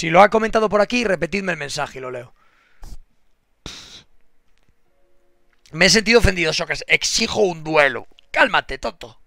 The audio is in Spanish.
Si lo ha comentado por aquí, repetidme el mensaje y lo leo. Me he sentido ofendido, Socas. Exijo un duelo. Cálmate, tonto.